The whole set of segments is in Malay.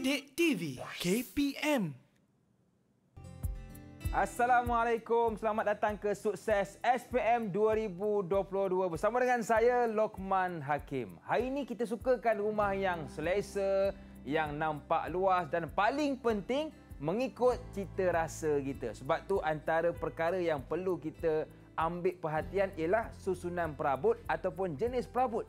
Sidik TV KPM. Assalamualaikum. Selamat datang ke Sukses SPM 2022 bersama dengan saya Lokman Hakim. Hari ini kita sukakan rumah yang selesa, yang nampak luas dan paling penting mengikut cita rasa kita. Sebab tu antara perkara yang perlu kita ambil perhatian ialah susunan perabot ataupun jenis perabot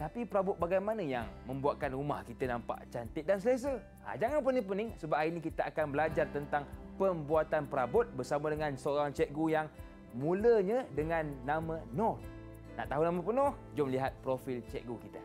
tapi perabot bagaimana yang membuatkan rumah kita nampak cantik dan selesa? Ha, jangan pening-pening sebab hari ini kita akan belajar tentang pembuatan perabot bersama dengan seorang cikgu yang mulanya dengan nama Nur. Nak tahu nama penuh? Jom lihat profil cikgu kita.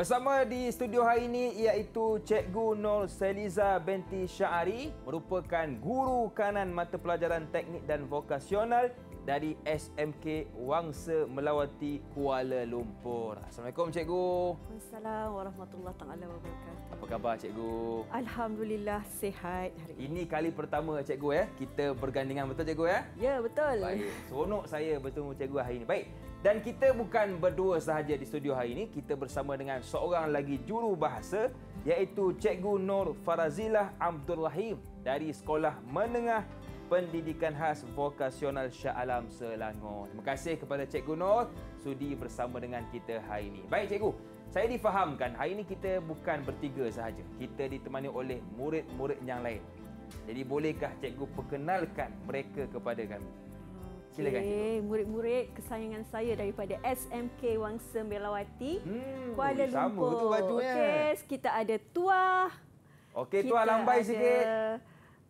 Bersama di studio hari ini iaitu Cikgu Nur Seliza binti Syahari merupakan guru kanan mata pelajaran teknik dan vokasional dari SMK Wangsa melawati Kuala Lumpur. Assalamualaikum cikgu. Waalaikumsalam warahmatullahi taala wabarakatuh. Apa khabar cikgu? Alhamdulillah sihat hari ini. Ini kali pertama cikgu ya kita bergandingan betul cikgu ya? Ya, betul. Baik. Seronok saya bertemu cikgu hari ini. Baik. Dan kita bukan berdua sahaja di studio hari ini, kita bersama dengan seorang lagi juru bahasa iaitu Cikgu Nur Farazilah Abdul Rahim dari Sekolah Menengah Pendidikan Khas Vokasional Shah Alam Selangor. Terima kasih kepada Cikgu Nur sudi bersama dengan kita hari ini. Baik Cikgu, saya difahamkan hari ini kita bukan bertiga sahaja. Kita ditemani oleh murid-murid yang lain. Jadi bolehkah Cikgu perkenalkan mereka kepada kami? Silakan okay. Murid-murid kesayangan saya daripada SMK Wangsa Melawati, hmm, Kuala Lumpur. Sama tu baju ya. Okay, kita ada Tuah. Okey, Tuah lambai sikit.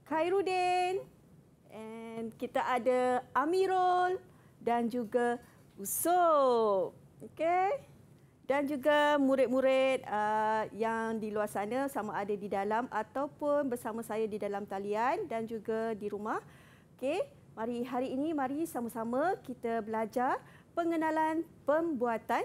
Khairuddin. And kita ada Amirul dan juga Usop. okay? Dan juga murid-murid uh, yang di luar sana sama ada di dalam ataupun bersama saya di dalam talian dan juga di rumah. okay? Mari hari ini mari sama-sama kita belajar pengenalan pembuatan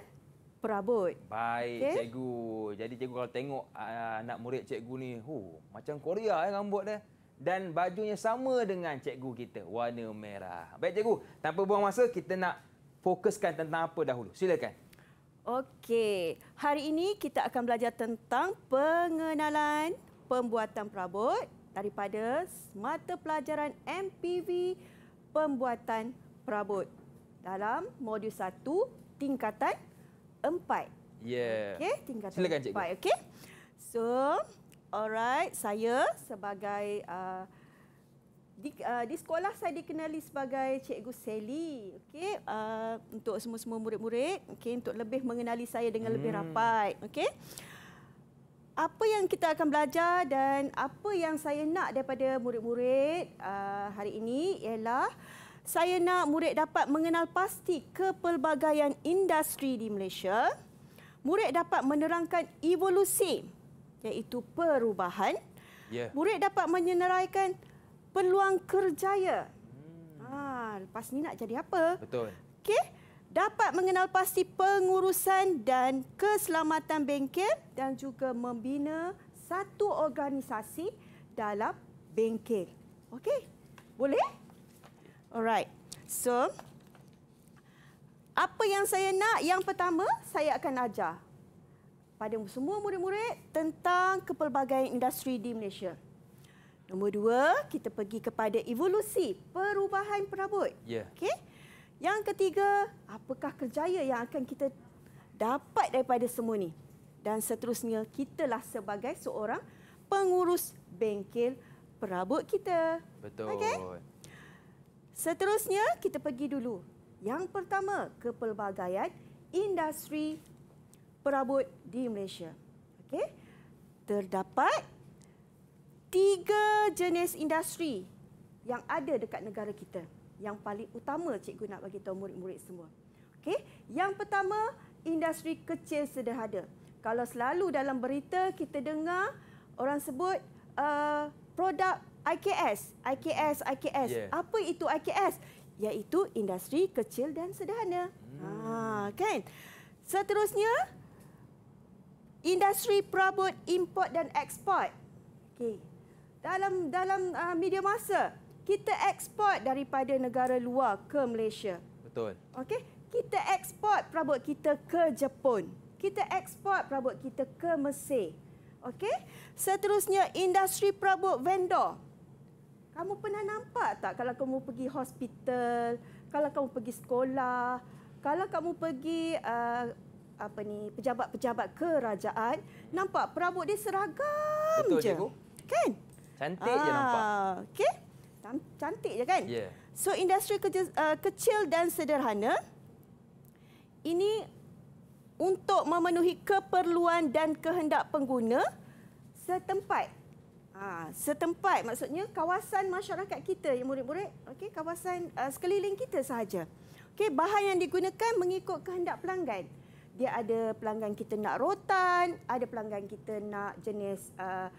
perabot. Baik, okay. cikgu. Jadi cikgu kalau tengok uh, anak murid cikgu ni, huh, macam Korea eh rambut dia dan bajunya sama dengan cikgu kita warna merah. Baik cikgu, tanpa buang masa kita nak fokuskan tentang apa dahulu. Silakan. Okey, hari ini kita akan belajar tentang pengenalan pembuatan perabot daripada mata pelajaran MPV pembuatan perabot dalam modul 1 tingkatan 4. Ya. Yeah. Okey, tingkatan Silakan, 4. Okey. So, Alright, saya sebagai uh, di, uh, di sekolah saya dikenali sebagai Cikgu Sally. Okay, uh, untuk semua-semua murid-murid, Okay, untuk lebih mengenali saya dengan hmm. lebih rapat, Okay, Apa yang kita akan belajar dan apa yang saya nak daripada murid-murid uh, hari ini ialah saya nak murid dapat mengenal pasti kepelbagaian industri di Malaysia. Murid dapat menerangkan evolusi iaitu perubahan, yeah. murid dapat menyenaraikan peluang kerjaya. Hmm. Ha, lepas ni nak jadi apa? Betul. Okey, dapat mengenal pasti pengurusan dan keselamatan bengkel dan juga membina satu organisasi dalam bengkel. Okey. Boleh? Alright. So apa yang saya nak yang pertama saya akan ajar pada semua murid-murid tentang kepelbagaian industri di Malaysia. Nombor dua, kita pergi kepada evolusi perubahan perabot. Ya. Okay. Yang ketiga, apakah kerjaya yang akan kita dapat daripada semua ini? Dan seterusnya, kitalah sebagai seorang pengurus bengkel perabot kita. Betul. Okay. Seterusnya, kita pergi dulu. Yang pertama, kepelbagaian industri perabot di Malaysia. Okey. Terdapat tiga jenis industri yang ada dekat negara kita. Yang paling utama cikgu nak bagi tahu murid-murid semua. Okey. Yang pertama industri kecil sederhana. Kalau selalu dalam berita kita dengar orang sebut uh, produk IKS, IKS, IKS. Yeah. Apa itu IKS? Iaitu industri kecil dan sederhana. Hmm. Ha, kan? Seterusnya, industri perabot import dan ekspor. Okey. Dalam dalam uh, media masa kita ekspor daripada negara luar ke Malaysia. Betul. Okey, kita ekspor perabot kita ke Jepun. Kita ekspor perabot kita ke Mesir. Okey. Seterusnya industri perabot vendor. Kamu pernah nampak tak kalau kamu pergi hospital, kalau kamu pergi sekolah, kalau kamu pergi uh, apa ni pejabat-pejabat kerajaan nampak perabot dia seragam Betul, je. Cikgu. Kan? Cantik ah, je nampak. Okey. Cantik je kan? Yeah. So industri kecil, uh, kecil dan sederhana ini untuk memenuhi keperluan dan kehendak pengguna setempat. Ha, setempat maksudnya kawasan masyarakat kita yang murid-murid. Okey, kawasan uh, sekeliling kita sahaja. Okey, bahan yang digunakan mengikut kehendak pelanggan dia ada pelanggan kita nak rotan, ada pelanggan kita nak jenis uh,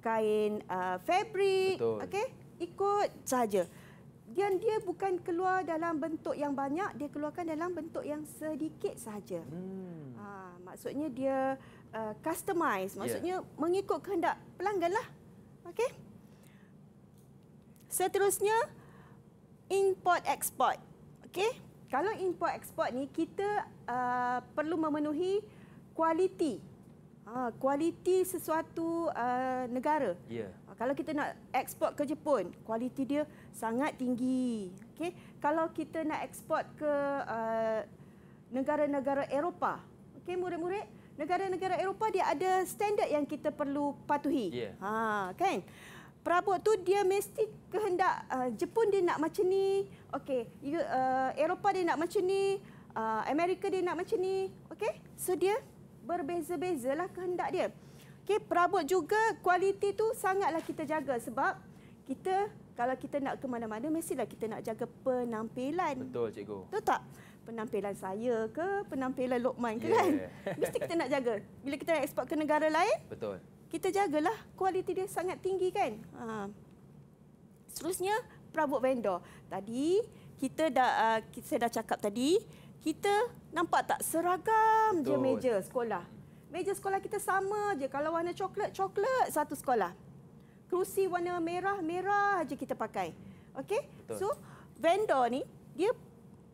kain uh, fabric, okey? Ikut saja. Dan dia bukan keluar dalam bentuk yang banyak, dia keluarkan dalam bentuk yang sedikit saja. Hmm. Ha, maksudnya dia uh, customize, ya. maksudnya yeah. mengikut kehendak pelanggan lah. Okey? Seterusnya, import-export. Okey? kalau import ekspor ni kita uh, perlu memenuhi kualiti ha, kualiti sesuatu uh, negara. Yeah. Ha, kalau kita nak ekspor ke Jepun, kualiti dia sangat tinggi. Okey. Kalau kita nak ekspor ke uh, negara-negara Eropah. Okey, murid-murid, negara-negara Eropah dia ada standard yang kita perlu patuhi. Yeah. Ha, kan? perabot tu dia mesti kehendak uh, Jepun dia nak macam ni, okey, uh, Eropah dia nak macam ni, uh, Amerika dia nak macam ni, okey. So dia berbeza-bezalah kehendak dia. Okey, perabot juga kualiti tu sangatlah kita jaga sebab kita kalau kita nak ke mana-mana mestilah kita nak jaga penampilan. Betul cikgu. Betul tak? Penampilan saya ke, penampilan Lokman ke kan? yeah. kan? Mesti kita nak jaga. Bila kita nak ekspor ke negara lain? Betul kita jagalah kualiti dia sangat tinggi kan. Ha. Seterusnya, perabot vendor. Tadi, kita dah, uh, ah, kita, saya dah cakap tadi, kita nampak tak seragam Betul. je meja sekolah. Meja sekolah kita sama je. Kalau warna coklat, coklat satu sekolah. Kerusi warna merah, merah aja kita pakai. Okey? So, vendor ni, dia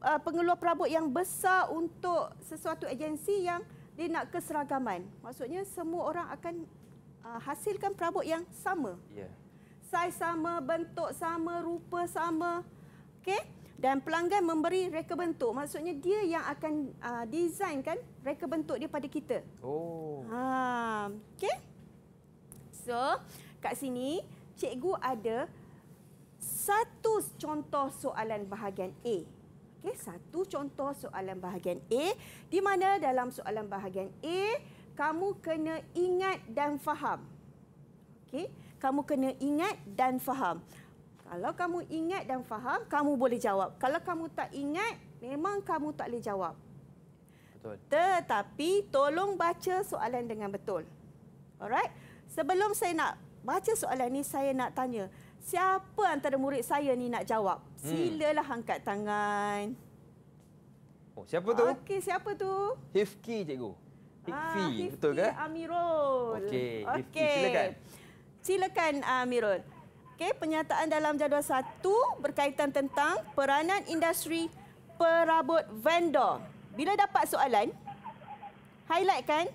uh, pengeluar perabot yang besar untuk sesuatu agensi yang dia nak keseragaman. Maksudnya semua orang akan uh, hasilkan perabot yang sama. Yeah. Saiz sama, bentuk sama, rupa sama. Okey? Dan pelanggan memberi reka bentuk. Maksudnya dia yang akan uh, kan, reka bentuk dia pada kita. Oh. Ha, okey? So, kat sini cikgu ada satu contoh soalan bahagian A. okay? satu contoh soalan bahagian A di mana dalam soalan bahagian A kamu kena ingat dan faham. Okey, kamu kena ingat dan faham. Kalau kamu ingat dan faham, kamu boleh jawab. Kalau kamu tak ingat, memang kamu tak boleh jawab. Betul. Tetapi tolong baca soalan dengan betul. Alright. Sebelum saya nak baca soalan ni, saya nak tanya, siapa antara murid saya ni nak jawab? Hmm. Silalah hmm. angkat tangan. Oh, siapa tu? Okey, siapa tu? Hifki cikgu. Fifi, ah, Fifi betul ke? Amirul. Okey, okay. silakan. Silakan ah, Amirul. Okey, penyataan dalam jadual satu berkaitan tentang peranan industri perabot vendor. Bila dapat soalan, highlightkan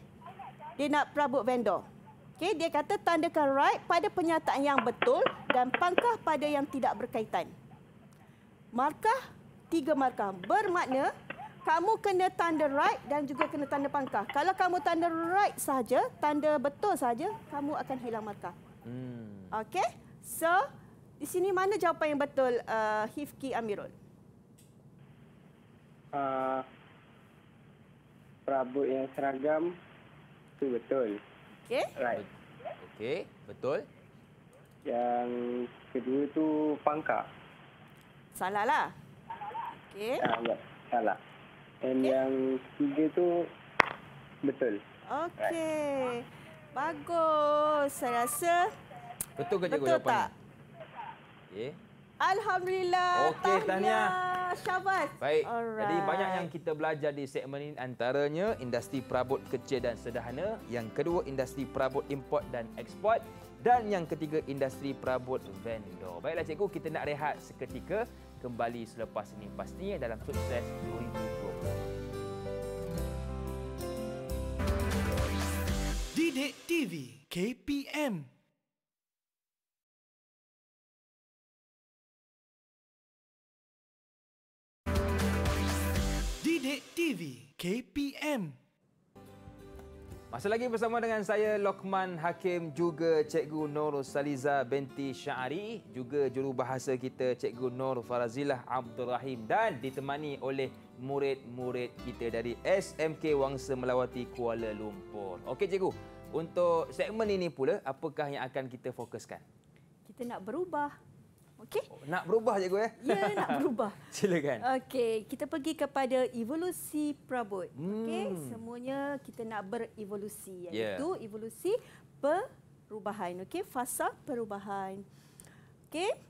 dia nak perabot vendor. Okey, dia kata tandakan right pada penyataan yang betul dan pangkah pada yang tidak berkaitan. Markah tiga markah bermakna kamu kena tanda right dan juga kena tanda pangkah. Kalau kamu tanda right saja, tanda betul saja, kamu akan hilang markah. Hmm. Okey? So, di sini mana jawapan yang betul uh, Hifki Amirul? Uh, perabot yang seragam itu betul. Okey. Right. Okey, betul. Yang kedua tu pangkah. Salahlah. Salahlah. Okey. Uh, salah. And okay. yang ketiga tu betul. Okey. Bagus. Saya rasa betul ke cikgu betul jawapan? Okey. Alhamdulillah. Okey, tahniah. Syabas. Baik. Alright. Jadi banyak yang kita belajar di segmen ini antaranya industri perabot kecil dan sederhana, yang kedua industri perabot import dan ekspor dan yang ketiga industri perabot vendor. Baiklah cikgu, kita nak rehat seketika kembali selepas ini pastinya dalam sukses 2020. Sidik TV KPM Sidik TV KPM Masih lagi bersama dengan saya Lokman Hakim juga Cikgu Nur Saliza binti Syari juga jurubahasa kita Cikgu Nur Farazilah Abdul Rahim dan ditemani oleh murid-murid kita dari SMK Wangsa Melawati Kuala Lumpur. Okey cikgu, untuk segmen ini pula apakah yang akan kita fokuskan? Kita nak berubah. Okey. Oh, nak berubah cikgu ya? Ya, nak berubah. Silakan. Okey, kita pergi kepada evolusi perabot. Hmm. Okey, semuanya kita nak berevolusi iaitu ya. yeah. evolusi perubahan. Okey, fasa perubahan. Okey.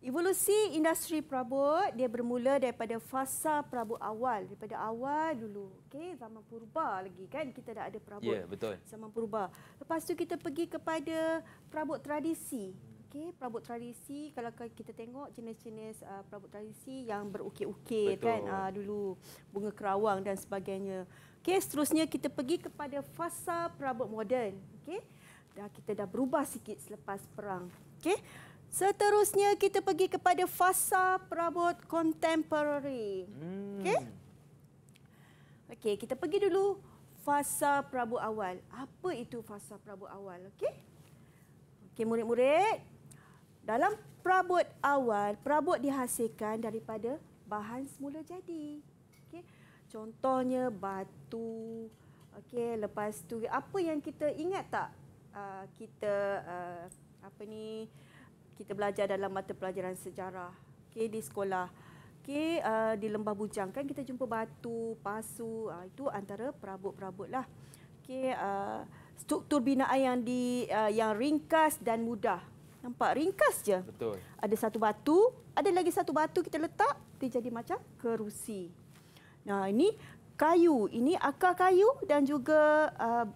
Evolusi industri perabot dia bermula daripada fasa perabot awal daripada awal dulu. Okey, zaman purba lagi kan kita dah ada perabot. Ya, yeah, betul. Zaman purba. Lepas tu kita pergi kepada perabot tradisi. Okey, perabot tradisi kalau kita tengok jenis-jenis uh, perabot tradisi yang berukir-ukir betul. kan uh, dulu bunga kerawang dan sebagainya. Okey, seterusnya kita pergi kepada fasa perabot moden. Okey. Dah kita dah berubah sikit selepas perang. Okey. Seterusnya kita pergi kepada fasa perabot contemporary. Hmm. Okey. Okey, kita pergi dulu fasa perabot awal. Apa itu fasa perabot awal? Okey. Okey, murid-murid. Dalam perabot awal, perabot dihasilkan daripada bahan semula jadi. Okey. Contohnya batu. Okey, lepas tu apa yang kita ingat tak? Uh, kita uh, apa ni? kita belajar dalam mata pelajaran sejarah okay, di sekolah. Okay, uh, di Lembah Bujang kan kita jumpa batu, pasu, uh, itu antara perabot-perabot lah. Okay, uh, struktur binaan yang di uh, yang ringkas dan mudah. Nampak ringkas je. Betul. Ada satu batu, ada lagi satu batu kita letak, dia jadi macam kerusi. Nah, ini kayu, ini akar kayu dan juga uh,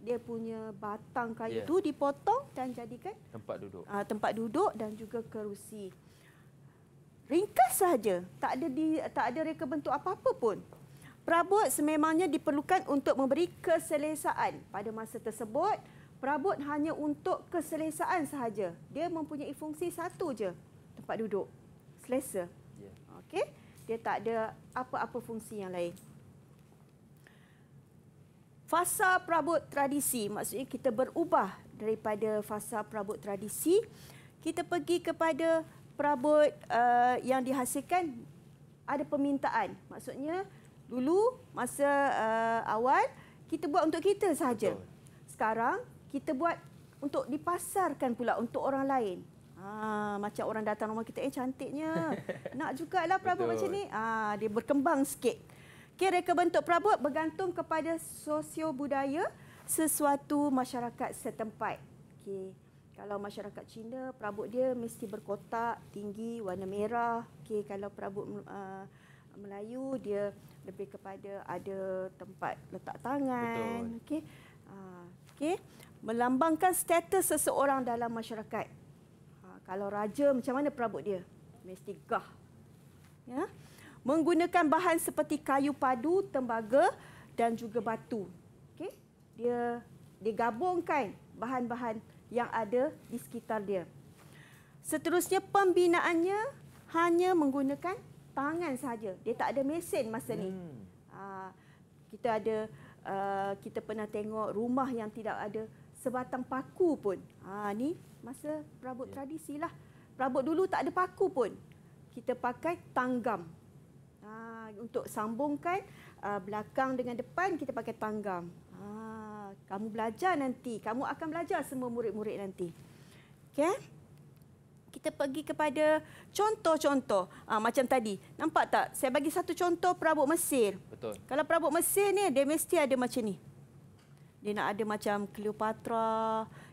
dia punya batang kayu yeah. tu dipotong dan jadikan tempat duduk. Uh, tempat duduk dan juga kerusi. Ringkas saja, tak ada di, tak ada reka bentuk apa-apa pun. Perabot sememangnya diperlukan untuk memberi keselesaan pada masa tersebut. Perabot hanya untuk keselesaan sahaja. Dia mempunyai fungsi satu je, tempat duduk. Selesa. Yeah. Okey. Dia tak ada apa-apa fungsi yang lain fasa perabot tradisi maksudnya kita berubah daripada fasa perabot tradisi kita pergi kepada perabot uh, yang dihasilkan ada permintaan maksudnya dulu masa uh, awal kita buat untuk kita saja sekarang kita buat untuk dipasarkan pula untuk orang lain Ah, macam orang datang rumah kita, eh cantiknya. Nak juga lah perabot macam ni. Ah, dia berkembang sikit. Okey, reka bentuk perabot bergantung kepada sosio budaya sesuatu masyarakat setempat. Okey. Kalau masyarakat Cina, perabot dia mesti berkotak, tinggi, warna merah. Okey, kalau perabot uh, Melayu dia lebih kepada ada tempat letak tangan. Okey. Uh, okey. Melambangkan status seseorang dalam masyarakat. Uh, kalau raja macam mana perabot dia? Mesti gah. Ya. Yeah? menggunakan bahan seperti kayu padu, tembaga dan juga batu. Okey. Dia digabungkan bahan-bahan yang ada di sekitar dia. Seterusnya pembinaannya hanya menggunakan tangan saja. Dia tak ada mesin masa hmm. ni. Ah, kita ada ah, kita pernah tengok rumah yang tidak ada sebatang paku pun. Ha ni masa perabot ya. tradisilah. Perabot dulu tak ada paku pun. Kita pakai tanggam. Ah, untuk sambungkan uh, belakang dengan depan kita pakai tanggam. Ha, ah, kamu belajar nanti, kamu akan belajar semua murid-murid nanti. Okey. Kita pergi kepada contoh-contoh ha, macam tadi. Nampak tak? Saya bagi satu contoh perabot Mesir. Betul. Kalau perabot Mesir ni dia mesti ada macam ni. Dia nak ada macam Cleopatra,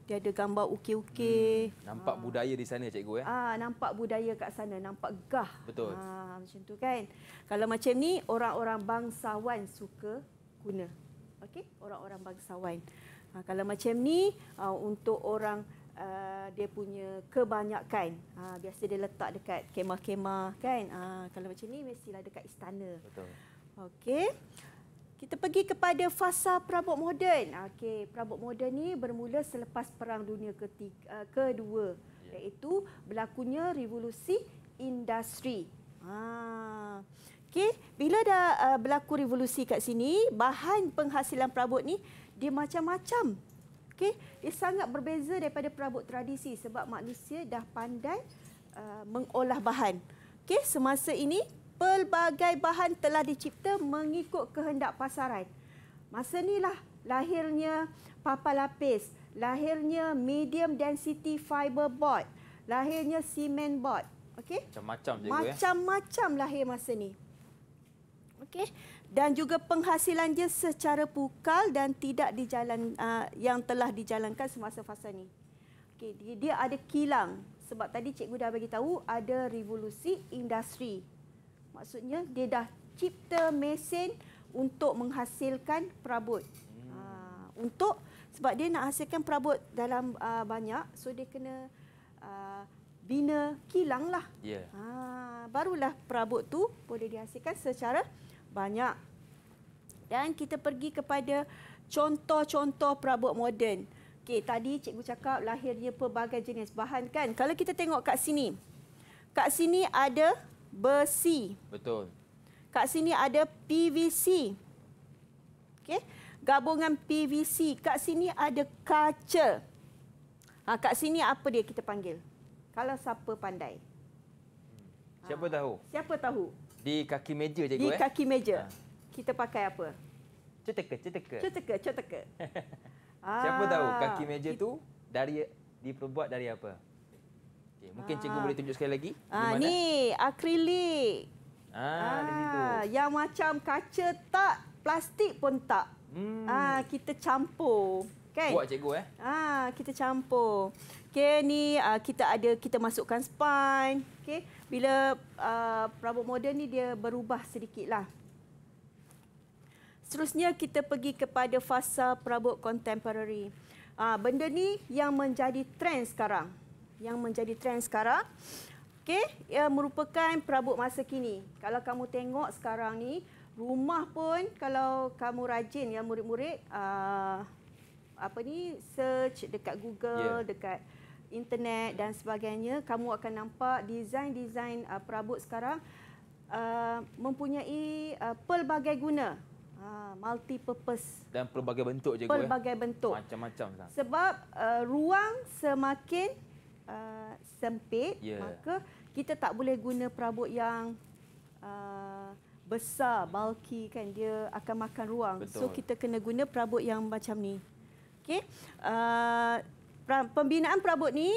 dia ada gambar ukir-ukir. Hmm, nampak ha. budaya di sana cikgu ya. Ah nampak budaya kat sana, nampak gah. Betul. Ha, macam tu kan. Kalau macam ni orang-orang bangsawan suka guna. Okey, orang-orang bangsawan. Ha, kalau macam ni ha, untuk orang Uh, dia punya kebanyakan ha, biasa dia letak dekat kemah-kemah kan ha, kalau macam ni mestilah dekat istana betul okey kita pergi kepada fasa perabot moden. Okey, perabot moden ni bermula selepas Perang Dunia ketika, uh, eh, Kedua yeah. iaitu berlakunya revolusi industri. Ha. Okey, bila dah uh, berlaku revolusi kat sini, bahan penghasilan perabot ni dia macam-macam. Okey, dia sangat berbeza daripada perabot tradisi sebab manusia dah pandai uh, mengolah bahan. Okey, semasa ini pelbagai bahan telah dicipta mengikut kehendak pasaran. Masa inilah lahirnya papan lapis, lahirnya medium density fiber board, lahirnya semen board. Okey? Macam-macam juga eh. Macam-macam ya. lahir masa ni. Okey. Dan juga penghasilan dia secara pukal dan tidak dijalan uh, yang telah dijalankan semasa fasa ni. Okey, dia, dia ada kilang sebab tadi cikgu dah bagi tahu ada revolusi industri. Maksudnya dia dah cipta mesin untuk menghasilkan perabot. Hmm. Ha, untuk sebab dia nak hasilkan perabot dalam uh, banyak, so dia kena uh, bina kilang lah. Yeah. Ya. Ha, barulah perabot tu boleh dihasilkan secara banyak. Dan kita pergi kepada contoh-contoh perabot moden. Okey, tadi cikgu cakap lahirnya pelbagai jenis bahan kan. Kalau kita tengok kat sini. Kat sini ada besi. Betul. Kat sini ada PVC. Okey. Gabungan PVC. Kat sini ada kaca. Ha, kat sini apa dia kita panggil? Kalau siapa pandai. Hmm. Siapa ha. tahu? Siapa tahu? Di kaki meja cikgu. Di eh? kaki meja. Ha. Kita pakai apa? Ceteka, ceteka. Ceteka, ceteka. ha. Siapa tahu kaki meja It... Ah. tu dari diperbuat dari apa? Okey, mungkin cikgu ah. boleh tunjuk sekali lagi. Ah ni akrilik. Ah, ah yang macam kaca tak, plastik pun tak. Hmm. Ah kita campur, kan? Buat cikgu eh. Ah kita campur. Okey ni uh, kita ada kita masukkan spine. Okey. Bila uh, ah, perabot moden ni dia berubah sedikitlah. Seterusnya kita pergi kepada fasa perabot contemporary. Ah benda ni yang menjadi trend sekarang yang menjadi trend sekarang. Okey, ia merupakan perabot masa kini. Kalau kamu tengok sekarang ni, rumah pun kalau kamu rajin ya murid-murid uh, apa ni search dekat Google, yeah. dekat internet dan sebagainya, kamu akan nampak desain-desain uh, ah, perabot sekarang uh, mempunyai uh, pelbagai guna. Uh, multi purpose dan pelbagai bentuk je eh. pelbagai gue. bentuk macam-macam sebab uh, ruang semakin uh, sempit yeah. maka kita tak boleh guna perabot yang uh, besar bulky kan dia akan makan ruang Betul. so kita kena guna perabot yang macam ni okey uh, pembinaan perabot ni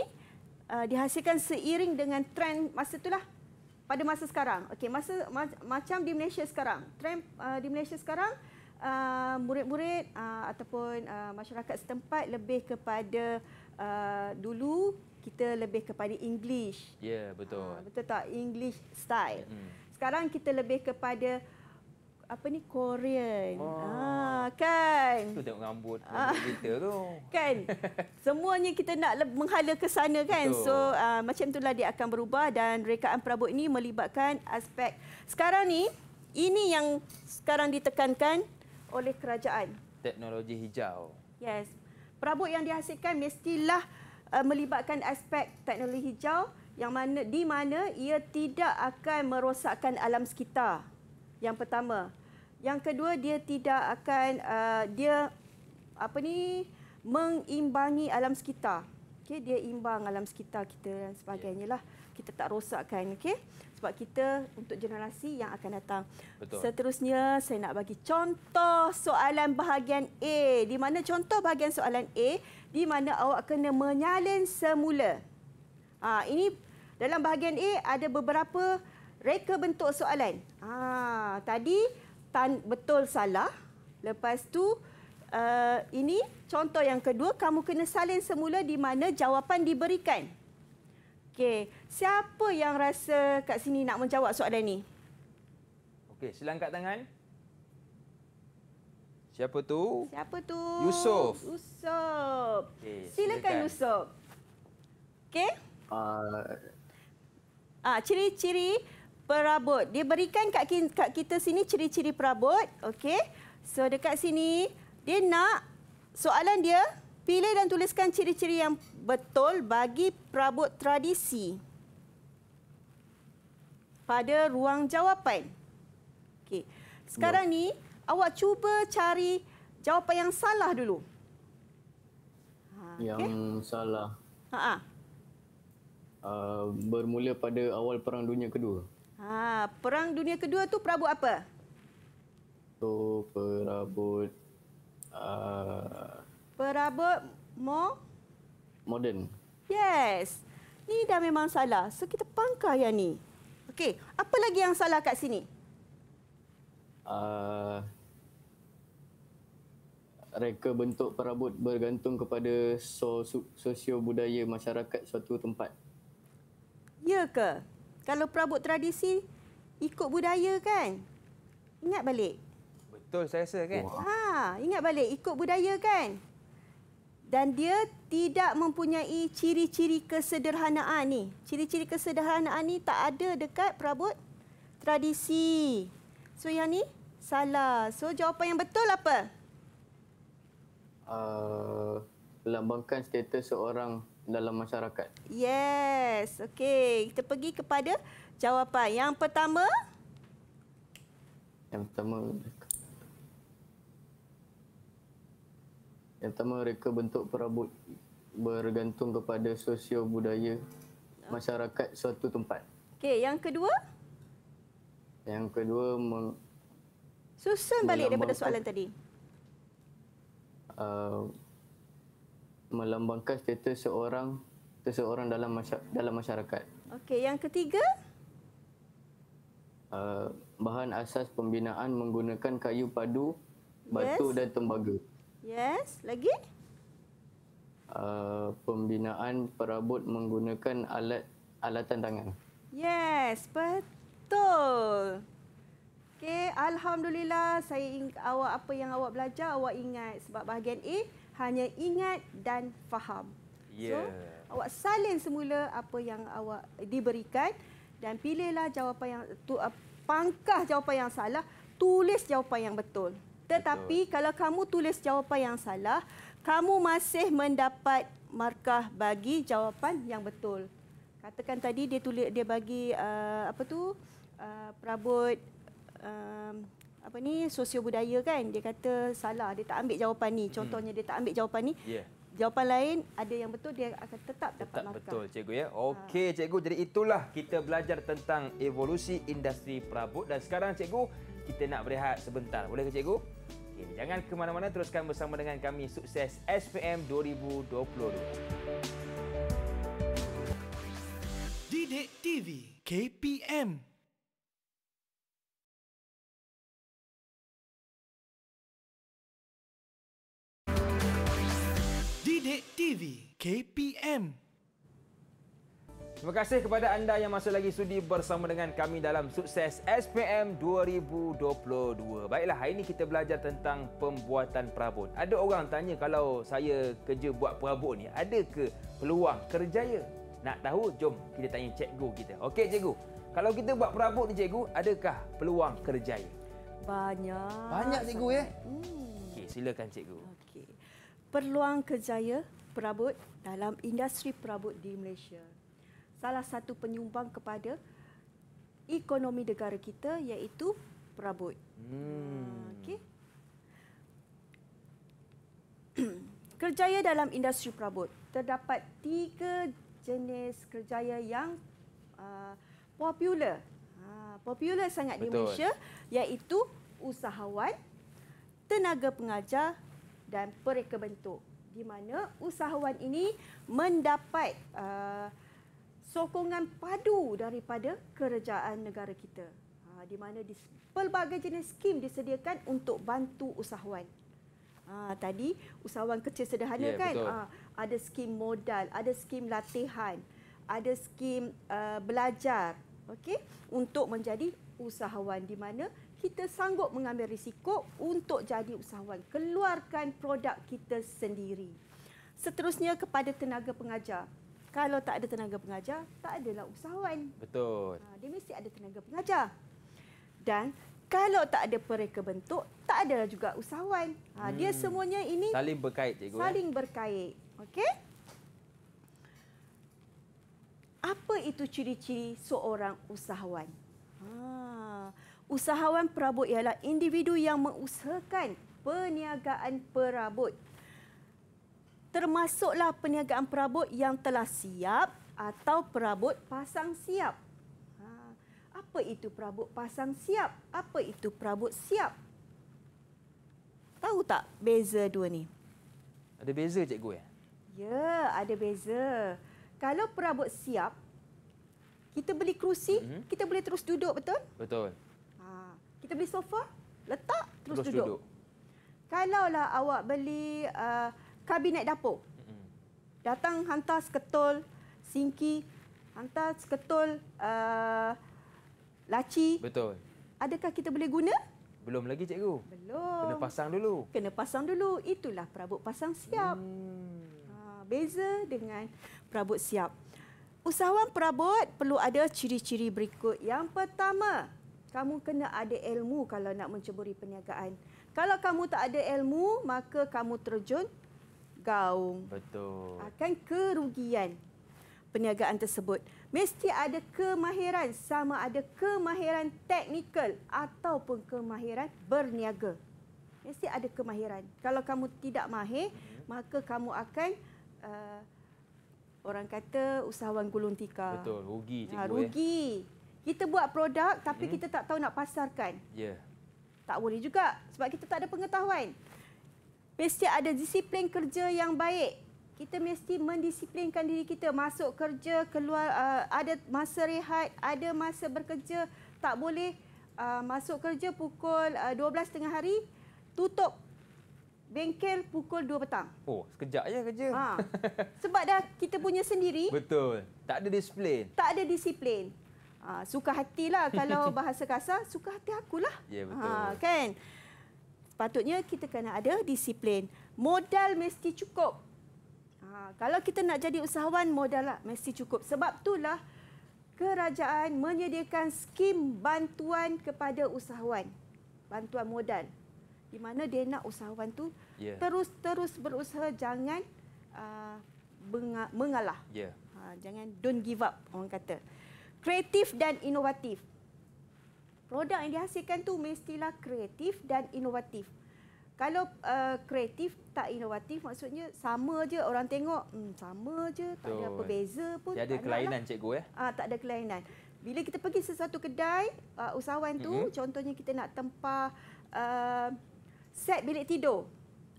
uh, dihasilkan seiring dengan trend masa itulah pada masa sekarang okey masa ma- macam di Malaysia sekarang trend uh, di Malaysia sekarang Uh, murid-murid uh, ataupun uh, masyarakat setempat lebih kepada uh, dulu kita lebih kepada English. Ya, yeah, betul. Ha, betul tak? English style. Hmm. Sekarang kita lebih kepada apa ni Korean. Oh. Ha, kan. Tu tengok ah. rambut kita tu. Kan. Semuanya kita nak menghala ke sana kan. Betul. So uh, macam itulah dia akan berubah dan rekaan perabot ini melibatkan aspek sekarang ni ini yang sekarang ditekankan oleh kerajaan. Teknologi hijau. Yes. Perabot yang dihasilkan mestilah uh, melibatkan aspek teknologi hijau yang mana di mana ia tidak akan merosakkan alam sekitar. Yang pertama. Yang kedua dia tidak akan uh, dia apa ni mengimbangi alam sekitar. Okey, dia imbang alam sekitar kita dan sebagainya lah. Kita tak rosakkan, okey sebab kita untuk generasi yang akan datang. Betul. Seterusnya saya nak bagi contoh soalan bahagian A. Di mana contoh bahagian soalan A di mana awak kena menyalin semula. Ha, ini dalam bahagian A ada beberapa reka bentuk soalan. Ha, tadi tan betul salah. Lepas tu uh, ini contoh yang kedua kamu kena salin semula di mana jawapan diberikan. Okey, siapa yang rasa kat sini nak menjawab soalan ni? Okey, sila angkat tangan. Siapa tu? Siapa tu? Yusof. Yusof. Okay, silakan, silakan Yusof. Okey? Ah. ah. ciri-ciri perabot. Dia berikan kat kat kita sini ciri-ciri perabot. Okey. So dekat sini dia nak soalan dia Pilih dan tuliskan ciri-ciri yang betul bagi perabot tradisi pada ruang jawapan. Okey. Sekarang ya. ni awak cuba cari jawapan yang salah dulu. Ha, yang okay. salah. Ha -ha. Uh, bermula pada awal Perang Dunia Kedua. Ha, Perang Dunia Kedua tu perabot apa? Tu so, perabot uh, perabot mo modern. Yes. Ni dah memang salah. So kita pangkah yang ni. Okey, apa lagi yang salah kat sini? Uh, reka bentuk perabot bergantung kepada sosio budaya masyarakat suatu tempat. Ya ke? Kalau perabot tradisi ikut budaya kan? Ingat balik. Betul saya rasa kan? Wah. Ha, ingat balik ikut budaya kan? dan dia tidak mempunyai ciri-ciri kesederhanaan ni. Ciri-ciri kesederhanaan ni tak ada dekat perabot tradisi. So yang ni salah. So jawapan yang betul apa? Uh, melambangkan status seorang dalam masyarakat. Yes. Okey, kita pergi kepada jawapan. Yang pertama Yang pertama Yang pertama mereka bentuk perabot bergantung kepada sosio budaya masyarakat suatu tempat. Okey, yang kedua? Yang kedua meng Susun balik daripada soalan tadi. Uh, melambangkan status seorang seseorang dalam dalam masyarakat. Okey, yang ketiga? Uh, bahan asas pembinaan menggunakan kayu padu, batu yes. dan tembaga. Yes, lagi? Uh, pembinaan perabot menggunakan alat alatan tangan. Yes, betul. Okey, alhamdulillah saya ingat awak apa yang awak belajar, awak ingat sebab bahagian A hanya ingat dan faham. Ya. Yeah. So, awak salin semula apa yang awak diberikan dan pilihlah jawapan yang tu, pangkah jawapan yang salah, tulis jawapan yang betul. Tetapi Betul. kalau kamu tulis jawapan yang salah, kamu masih mendapat markah bagi jawapan yang betul. Katakan tadi dia tulis dia bagi uh, apa tu uh, perabot uh, apa ni sosiobudaya kan dia kata salah dia tak ambil jawapan ni hmm. contohnya hmm. dia tak ambil jawapan ni yeah. jawapan lain ada yang betul dia akan tetap, tetap dapat markah. Betul cikgu ya. Ah. Okey ha. cikgu jadi itulah kita belajar tentang evolusi industri perabot dan sekarang cikgu kita nak berehat sebentar. Boleh ke cikgu? Okey, jangan ke mana-mana teruskan bersama dengan kami Sukses SPM 2022. Dide TV KPM Didik TV KPM Terima kasih kepada anda yang masih lagi sudi bersama dengan kami dalam sukses SPM 2022. Baiklah, hari ini kita belajar tentang pembuatan perabot. Ada orang tanya kalau saya kerja buat perabot ni, ada ke peluang kerjaya? Nak tahu? Jom kita tanya cikgu kita. Okey cikgu, kalau kita buat perabot ni cikgu, adakah peluang kerjaya? Banyak. Banyak cikgu ya? Hmm. Okey, silakan cikgu. Okay, Peluang kerjaya perabot dalam industri perabot di Malaysia salah satu penyumbang kepada ekonomi negara kita iaitu perabot. Hmm. Ah, okey. kerjaya dalam industri perabot. Terdapat tiga jenis kerjaya yang uh, popular. Ha, popular sangat Betul. di Malaysia iaitu usahawan, tenaga pengajar dan pereka bentuk. Di mana usahawan ini mendapat uh, sokongan padu daripada kerajaan negara kita ha, di mana di pelbagai jenis skim disediakan untuk bantu usahawan. Ha, tadi usahawan kecil sederhana yeah, kan ha, ada skim modal, ada skim latihan, ada skim uh, belajar okay, untuk menjadi usahawan di mana kita sanggup mengambil risiko untuk jadi usahawan keluarkan produk kita sendiri. Seterusnya kepada tenaga pengajar. Kalau tak ada tenaga pengajar, tak adalah usahawan. Betul. Ha, dia mesti ada tenaga pengajar. Dan kalau tak ada pereka bentuk, tak adalah juga usahawan. Ha, hmm. Dia semuanya ini... Saling berkait, cikgu. Eh? Saling ya? berkait. Okey? Apa itu ciri-ciri seorang usahawan? Ha, usahawan perabot ialah individu yang mengusahakan perniagaan perabot termasuklah perniagaan perabot yang telah siap atau perabot pasang siap. Ha, apa itu perabot pasang siap? Apa itu perabot siap? Tahu tak beza dua ni? Ada beza cikgu ya? Ya, ada beza. Kalau perabot siap, kita beli kerusi, mm-hmm. kita boleh terus duduk, betul? Betul. Ha, kita beli sofa, letak, terus, terus duduk. duduk. Kalaulah awak beli uh, kabinet dapur. Datang hantar seketul singki, hantar seketul uh, laci. Betul. Adakah kita boleh guna? Belum lagi, cikgu. Belum. Kena pasang dulu. Kena pasang dulu. Itulah perabot pasang siap. Hmm. Ha, beza dengan perabot siap. Usahawan perabot perlu ada ciri-ciri berikut. Yang pertama, kamu kena ada ilmu kalau nak menceburi perniagaan. Kalau kamu tak ada ilmu, maka kamu terjun gaung. Betul. Akan kerugian perniagaan tersebut. Mesti ada kemahiran sama ada kemahiran teknikal ataupun kemahiran berniaga. Mesti ada kemahiran. Kalau kamu tidak mahir, hmm. maka kamu akan uh, orang kata usahawan gulung tikar. Betul, rugi ha, cikgu. Ha, rugi. Kita buat produk tapi hmm. kita tak tahu nak pasarkan. Ya. Yeah. Tak boleh juga sebab kita tak ada pengetahuan mesti ada disiplin kerja yang baik. Kita mesti mendisiplinkan diri kita masuk kerja, keluar uh, ada masa rehat, ada masa bekerja, tak boleh uh, masuk kerja pukul uh, 12.30 hari, tutup bengkel pukul 2 petang. Oh, sekejap aja kerja. Ha. Sebab dah kita punya sendiri. Betul. Tak ada disiplin. Tak ada disiplin. Ha, suka hatilah kalau bahasa kasar, suka hati akulah. Ya, yeah, ha, betul. Ha, kan? sepatutnya kita kena ada disiplin. Modal mesti cukup. Ha, kalau kita nak jadi usahawan, modal lah, mesti cukup. Sebab itulah kerajaan menyediakan skim bantuan kepada usahawan. Bantuan modal. Di mana dia nak usahawan tu yeah. terus-terus berusaha, jangan uh, mengalah. Yeah. Ha, jangan don't give up, orang kata. Kreatif dan inovatif produk yang dihasilkan tu mestilah kreatif dan inovatif. Kalau uh, kreatif tak inovatif maksudnya sama je orang tengok hmm, sama je tak ada apa beza pun tak ada kelainan lah. cikgu ya. Ah tak ada kelainan. Bila kita pergi sesuatu kedai uh, usahawan tu mm-hmm. contohnya kita nak tempah uh, set bilik tidur.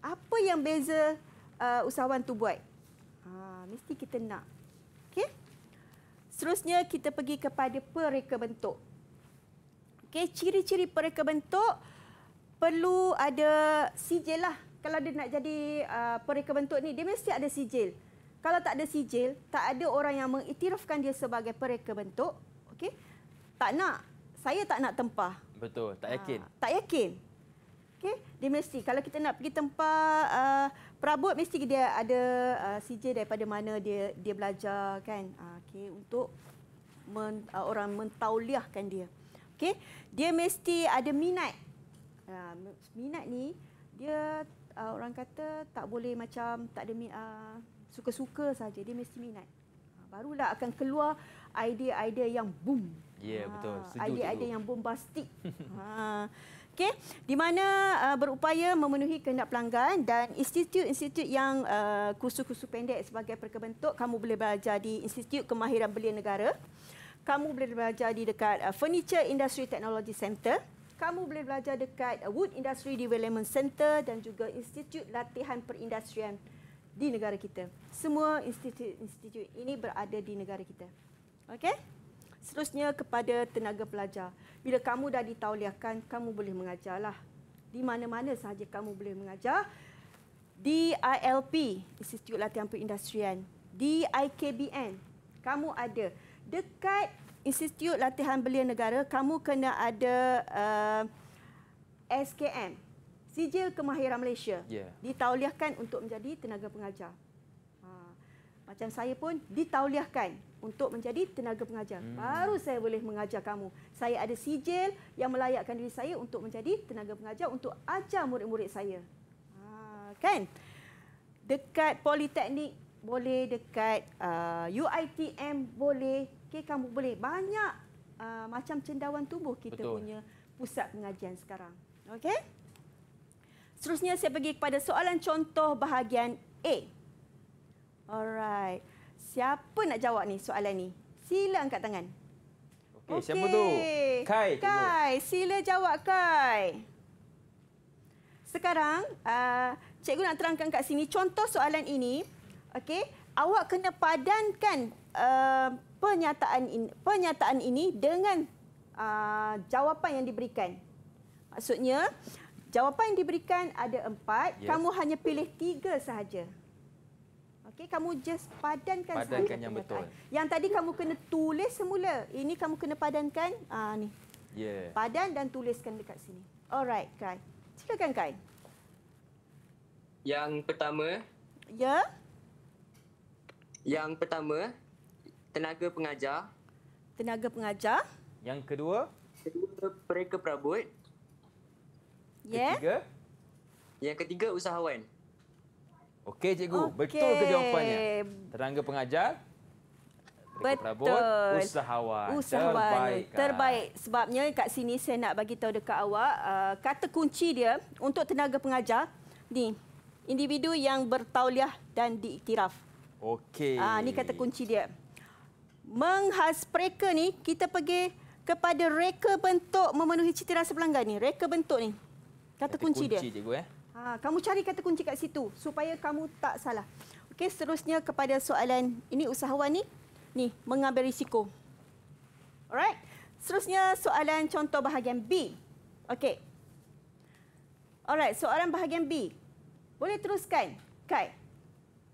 Apa yang beza uh, usahawan tu buat? Ha mesti kita nak. Okey. Seterusnya kita pergi kepada pereka bentuk. Okey, ciri-ciri pereka bentuk perlu ada sijil lah. Kalau dia nak jadi uh, pereka bentuk ni, dia mesti ada sijil. Kalau tak ada sijil, tak ada orang yang mengiktirafkan dia sebagai pereka bentuk. Okey, tak nak. Saya tak nak tempah. Betul, tak ah, yakin. Ha, tak yakin. Okey, dia mesti. Kalau kita nak pergi tempah uh, perabot, mesti dia ada uh, sijil daripada mana dia dia belajar kan. Uh, Okey, untuk men, uh, orang mentauliahkan dia. Okey dia mesti ada minat. Ha, minat ni dia uh, orang kata tak boleh macam tak ada uh, suka-suka saja dia mesti minat. Ha, barulah akan keluar idea-idea yang boom. Ya yeah, ha, betul. idea-idea yang bombastik. ha. Okey, di mana uh, berupaya memenuhi kehendak pelanggan dan institut-institut yang uh, kursus-kursus pendek sebagai perkebentuk kamu boleh belajar di Institut Kemahiran Belia Negara kamu boleh belajar di dekat uh, Furniture Industry Technology Center, kamu boleh belajar dekat uh, Wood Industry Development Center dan juga Institut Latihan Perindustrian di negara kita. Semua institut-institut ini berada di negara kita. Okey? Seterusnya kepada tenaga pelajar. Bila kamu dah ditauliahkan, kamu boleh mengajarlah. Di mana-mana sahaja kamu boleh mengajar. Di ILP, Institut Latihan Perindustrian. Di IKBN, kamu ada dekat Institut Latihan Belia Negara kamu kena ada uh, eh, SKM sijil kemahiran Malaysia yeah. ditauliahkan untuk menjadi tenaga pengajar ha. macam saya pun ditauliahkan untuk menjadi tenaga pengajar hmm. baru saya boleh mengajar kamu saya ada sijil yang melayakkan diri saya untuk menjadi tenaga pengajar untuk ajar murid-murid saya ha. kan dekat politeknik boleh dekat uh, UITM boleh okey kamu boleh banyak uh, macam cendawan tumbuh kita Betul. punya pusat pengajian sekarang okey seterusnya saya pergi kepada soalan contoh bahagian A alright siapa nak jawab ni soalan ni sila angkat tangan okey okay. siapa tu kai kai tengok. sila jawab kai sekarang uh, cikgu nak terangkan kat sini contoh soalan ini Okey, awak kena padankan uh, pernyataan ini, pernyataan ini dengan uh, jawapan yang diberikan. Maksudnya, jawapan yang diberikan ada empat. Yes. Kamu hanya pilih tiga sahaja. Okey, kamu just padankan, padankan yang betul. Yang tadi kamu kena tulis semula. Ini kamu kena padankan. Uh, ni. Yeah. Padan dan tuliskan dekat sini. Alright, Kai. Silakan, Kai. Yang pertama. Ya. Yeah. Yang pertama, tenaga pengajar. Tenaga pengajar. Yang kedua, kedua pereka perabot. Yeah. Ketiga, yang ketiga usahawan. Okey cikgu, okay. betul ke jawapannya? Tenaga pengajar, Betul perabot, usahawan. usahawan. Terbaik. Ah. Terbaik. Sebabnya kat sini saya nak bagi tahu dekat awak, uh, kata kunci dia untuk tenaga pengajar ni individu yang bertauliah dan diiktiraf. Okey. Ah ni kata kunci dia. Menghas mereka ni kita pergi kepada reka bentuk memenuhi citarasa pelanggan ni. Reka bentuk ni. Kata, kata kunci, kunci dia. Kunci cikgu eh. Ha, kamu cari kata kunci kat situ supaya kamu tak salah. Okey, seterusnya kepada soalan ini usahawan ni ni mengambil risiko. Alright. Seterusnya soalan contoh bahagian B. Okey. Alright, soalan bahagian B. Boleh teruskan, Kai?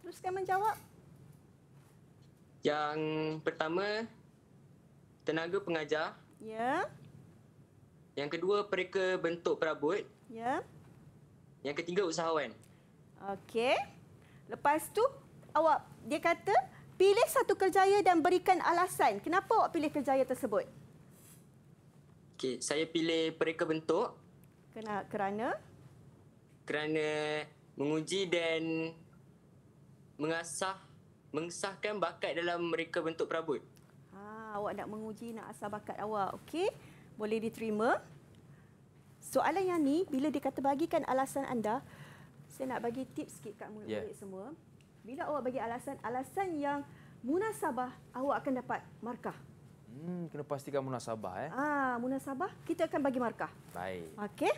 Teruskan menjawab. Yang pertama tenaga pengajar. Ya. Yeah. Yang kedua pereka bentuk perabot. Ya. Yeah. Yang ketiga usahawan. Okey. Lepas tu awak dia kata pilih satu kerjaya dan berikan alasan kenapa awak pilih kerjaya tersebut. Okey, saya pilih pereka bentuk. Kena kerana kerana menguji dan mengasah mengesahkan bakat dalam mereka bentuk perabot. Ah, awak nak menguji nak asah bakat awak. Okey, boleh diterima. Soalan yang ni, bila dia kata bagikan alasan anda, saya nak bagi tips sikit kat murid-murid yeah. semua. Bila awak bagi alasan, alasan yang munasabah, awak akan dapat markah. Hmm, kena pastikan munasabah. Eh? Ah, munasabah, kita akan bagi markah. Baik. Okey.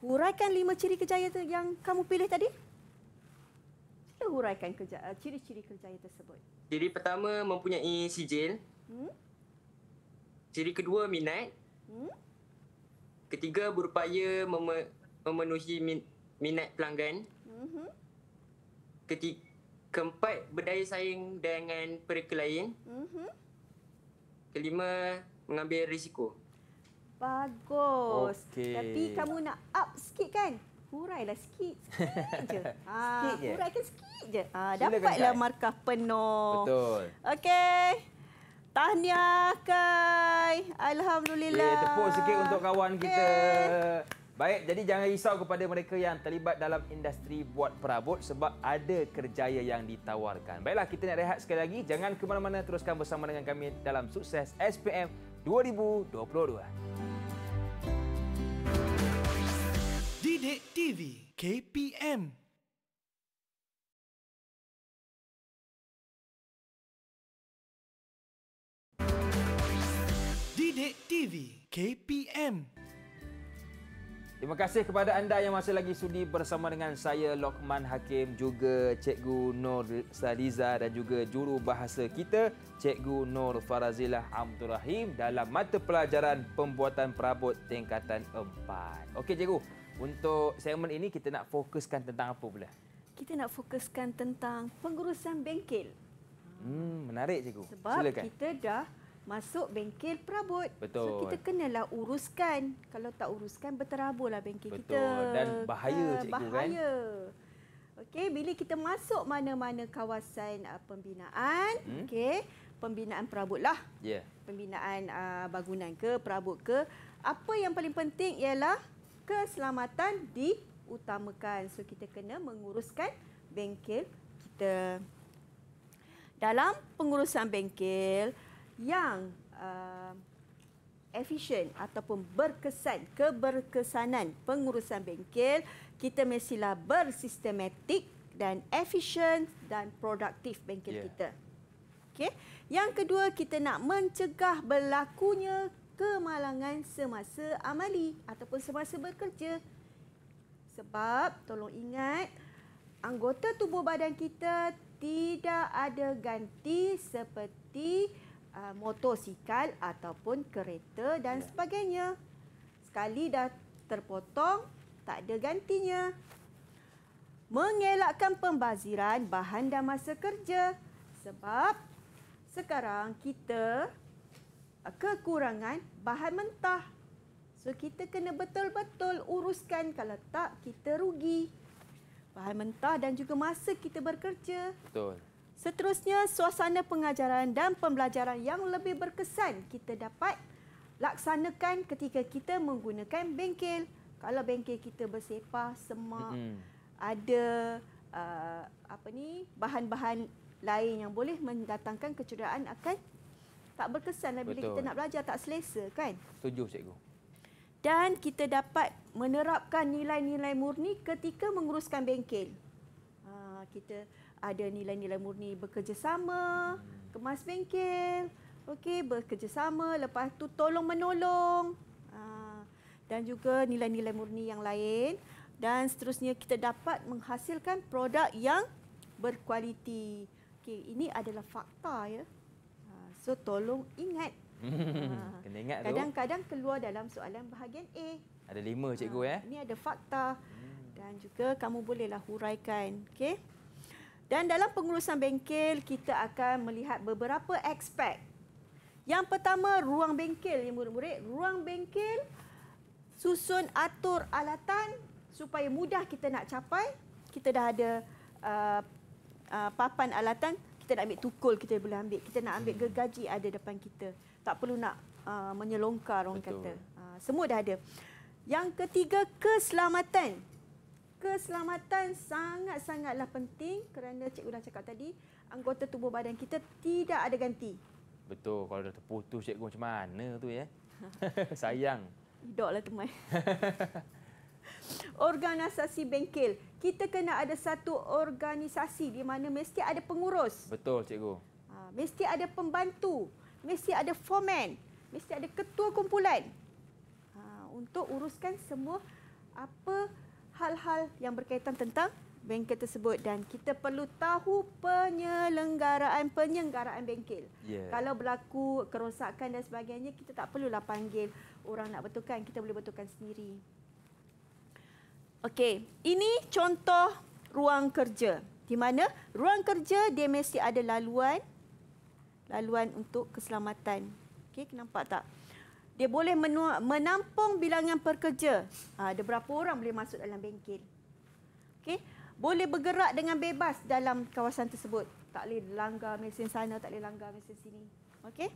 Huraikan lima ciri kejayaan yang kamu pilih tadi. Kita huraikan keja- eh, ciri-ciri kerjaya tersebut. Ciri pertama mempunyai sijil. Hmm? Ciri kedua minat. Hmm? Ketiga berupaya mem- memenuhi min- minat pelanggan. Hmm? keempat berdaya saing dengan pereka lain. Hmm? Kelima mengambil risiko. Bagus. Okay. Tapi kamu nak up sikit kan? kurailah sikit sikit je. Ha, sikit je. Kuraikan sikit je. Ha, dapatlah markah penuh. Betul. Okey. Tahniah Kai. Alhamdulillah. Boleh tepuk sikit untuk kawan okay. kita. Baik, jadi jangan risau kepada mereka yang terlibat dalam industri buat perabot sebab ada kerjaya yang ditawarkan. Baiklah, kita nak rehat sekali lagi. Jangan ke mana-mana, teruskan bersama dengan kami dalam sukses SPM 2022. Sidik TV KPM Didik TV KPM Terima kasih kepada anda yang masih lagi sudi bersama dengan saya Lokman Hakim juga Cikgu Nur Saliza dan juga juru bahasa kita Cikgu Nur Farazilah Abdul Rahim dalam mata pelajaran pembuatan perabot tingkatan 4. Okey cikgu, untuk segmen ini kita nak fokuskan tentang apa pula? Kita nak fokuskan tentang pengurusan bengkel. Hmm, menarik cikgu. Sebab Silakan. kita dah masuk bengkel perabot. Betul. So kita kenalah uruskan. Kalau tak uruskan berterabullah bengkel Betul. kita. Betul dan bahaya ha, cikgu bahaya. kan. Bahaya. Okey, bila kita masuk mana-mana kawasan uh, pembinaan, hmm? okey, pembinaan perabotlah. Ya. Yeah. Pembinaan uh, bangunan ke perabot ke, apa yang paling penting ialah keselamatan diutamakan. So kita kena menguruskan bengkel kita. Dalam pengurusan bengkel yang uh, efisien ataupun berkesan, keberkesanan pengurusan bengkel, kita mestilah bersistematik dan efisien dan produktif bengkel yeah. kita. Okay. Yang kedua, kita nak mencegah berlakunya kemalangan semasa amali ataupun semasa bekerja. Sebab tolong ingat anggota tubuh badan kita tidak ada ganti seperti uh, motosikal ataupun kereta dan ya. sebagainya. Sekali dah terpotong tak ada gantinya. Mengelakkan pembaziran bahan dan masa kerja sebab sekarang kita Ah, kekurangan bahan mentah. So kita kena betul-betul uruskan kalau tak kita rugi. Bahan mentah dan juga masa kita bekerja. Betul. Seterusnya suasana pengajaran dan pembelajaran yang lebih berkesan kita dapat laksanakan ketika kita menggunakan bengkel. Kalau bengkel kita bersepah semak mm-hmm. ada uh, apa ni bahan-bahan lain yang boleh mendatangkan kecederaan akan tak berkesan lah bila Betul. kita nak belajar tak selesa kan? Setuju cikgu. Dan kita dapat menerapkan nilai-nilai murni ketika menguruskan bengkel. Ha, kita ada nilai-nilai murni bekerjasama, hmm. kemas bengkel, okay bekerjasama, lepas tu tolong menolong. Ha, dan juga nilai-nilai murni yang lain dan seterusnya kita dapat menghasilkan produk yang berkualiti. Okay, ini adalah fakta ya. So tolong ingat. Hmm, ha. Kadang-kadang keluar dalam soalan bahagian A. Ada lima ha, cikgu ha. ya. Ini ada fakta. Hmm. Dan juga kamu bolehlah huraikan. Okay? Dan dalam pengurusan bengkel, kita akan melihat beberapa aspek. Yang pertama, ruang bengkel. Yang murid-murid, ruang bengkel susun atur alatan supaya mudah kita nak capai. Kita dah ada uh, uh, papan alatan kita nak ambil tukul kita boleh ambil kita nak ambil gergaji ada depan kita tak perlu nak uh, menyelongkar orang Betul. kata uh, semua dah ada yang ketiga keselamatan keselamatan sangat-sangatlah penting kerana cikgu dah cakap tadi anggota tubuh badan kita tidak ada ganti Betul. Kalau dah terputus, cikgu macam mana tu ya? Sayang. Hidup lah mai. organisasi bengkel. Kita kena ada satu organisasi di mana mesti ada pengurus. Betul, cikgu. Ha, mesti ada pembantu. Mesti ada foreman. Mesti ada ketua kumpulan. Ha, untuk uruskan semua apa hal-hal yang berkaitan tentang bengkel tersebut dan kita perlu tahu penyelenggaraan penyelenggaraan bengkel. Yeah. Kalau berlaku kerosakan dan sebagainya kita tak perlulah panggil orang nak betulkan, kita boleh betulkan sendiri. Okey, ini contoh ruang kerja. Di mana ruang kerja dia mesti ada laluan laluan untuk keselamatan. Okey, nampak tak? Dia boleh menampung bilangan pekerja. Ha, ada berapa orang boleh masuk dalam bengkel. Okey, boleh bergerak dengan bebas dalam kawasan tersebut. Tak boleh langgar mesin sana, tak boleh langgar mesin sini. Okey.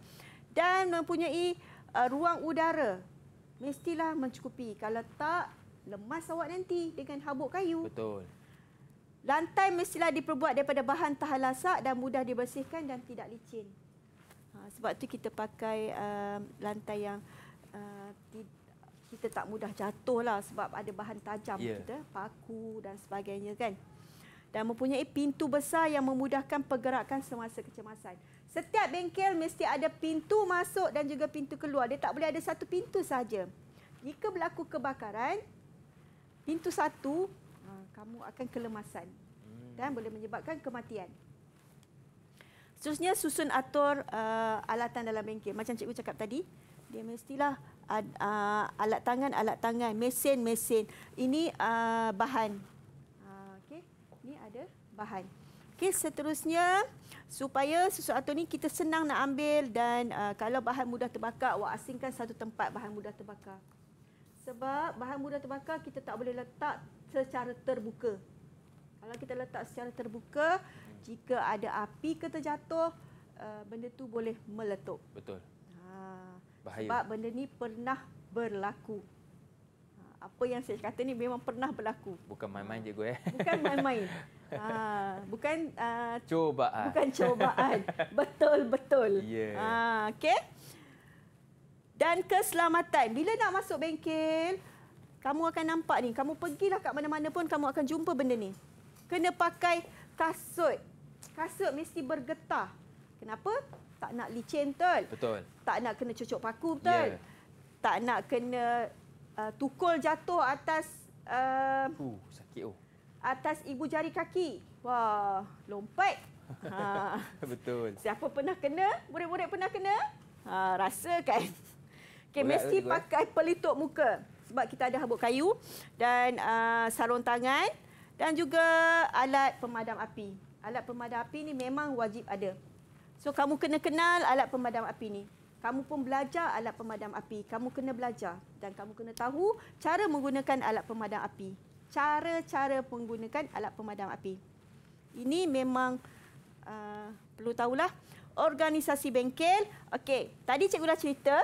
Dan mempunyai uh, ruang udara. Mestilah mencukupi. Kalau tak lemas awak nanti dengan habuk kayu. Betul. Lantai mestilah diperbuat daripada bahan tahan lasak dan mudah dibersihkan dan tidak licin. Ha, sebab tu kita pakai uh, lantai yang uh, kita tak mudah jatuh lah sebab ada bahan tajam yeah. kita, paku dan sebagainya kan. Dan mempunyai pintu besar yang memudahkan pergerakan semasa kecemasan. Setiap bengkel mesti ada pintu masuk dan juga pintu keluar. Dia tak boleh ada satu pintu saja. Jika berlaku kebakaran, pintu satu ah, kamu akan kelemasan dan boleh menyebabkan kematian. Seterusnya susun atur uh, alatan dalam bengkel. Macam cikgu cakap tadi, dia mestilah uh, alat tangan, alat tangan, mesin, mesin. Ini uh, bahan. Uh, okay. Ini ada bahan. Okay, seterusnya, supaya susu atur ni kita senang nak ambil dan uh, kalau bahan mudah terbakar, awak asingkan satu tempat bahan mudah terbakar. Sebab bahan mudah terbakar kita tak boleh letak secara terbuka. Kalau kita letak secara terbuka, jika ada api ke terjatuh, eh, benda tu boleh meletup. Betul. Ha, Bahaya. Sebab benda ni pernah berlaku. Ha, apa yang saya kata ni memang pernah berlaku. Bukan main-main je gue. Eh. Bukan main-main. Ha, bukan uh, eh, cubaan. Bukan cubaan. Betul betul. Yeah. Ha, okay dan keselamatan. Bila nak masuk bengkel, kamu akan nampak ni. Kamu pergilah kat mana-mana pun kamu akan jumpa benda ni. Kena pakai kasut. Kasut mesti bergetah. Kenapa? Tak nak licin betul. Betul. Tak nak kena cucuk paku betul. Yeah. Tak nak kena uh, tukul jatuh atas uh, uh, sakit oh. Atas ibu jari kaki. Wah, lompat. Ha. betul. Siapa pernah kena? Murid-murid pernah kena? Ha, rasakan. Okey, Messi juga. pakai pelitup muka sebab kita ada habuk kayu dan uh, sarung tangan dan juga alat pemadam api. Alat pemadam api ni memang wajib ada. So kamu kena kenal alat pemadam api ni. Kamu pun belajar alat pemadam api. Kamu kena belajar dan kamu kena tahu cara menggunakan alat pemadam api. Cara-cara penggunaan alat pemadam api. Ini memang uh, perlu tahulah organisasi bengkel. Okey, tadi cikgu dah cerita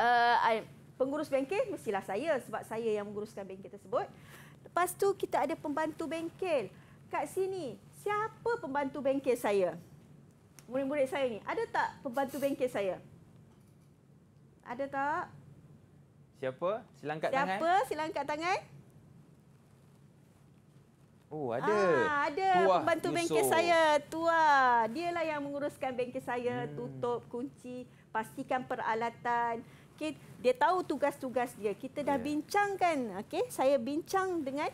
uh, pengurus bengkel mestilah saya sebab saya yang menguruskan bengkel tersebut. Lepas tu kita ada pembantu bengkel. Kat sini, siapa pembantu bengkel saya? Murid-murid saya ni, ada tak pembantu bengkel saya? Ada tak? Siapa? Silangkat tangan. Siapa? Silangkat tangan. Oh, ada. Ah, ada Tuah pembantu Yusof. bengkel saya, tua. Dialah yang menguruskan bengkel saya, hmm. tutup kunci, pastikan peralatan okay, dia tahu tugas-tugas dia. Kita dah yeah. bincangkan, okay, saya bincang dengan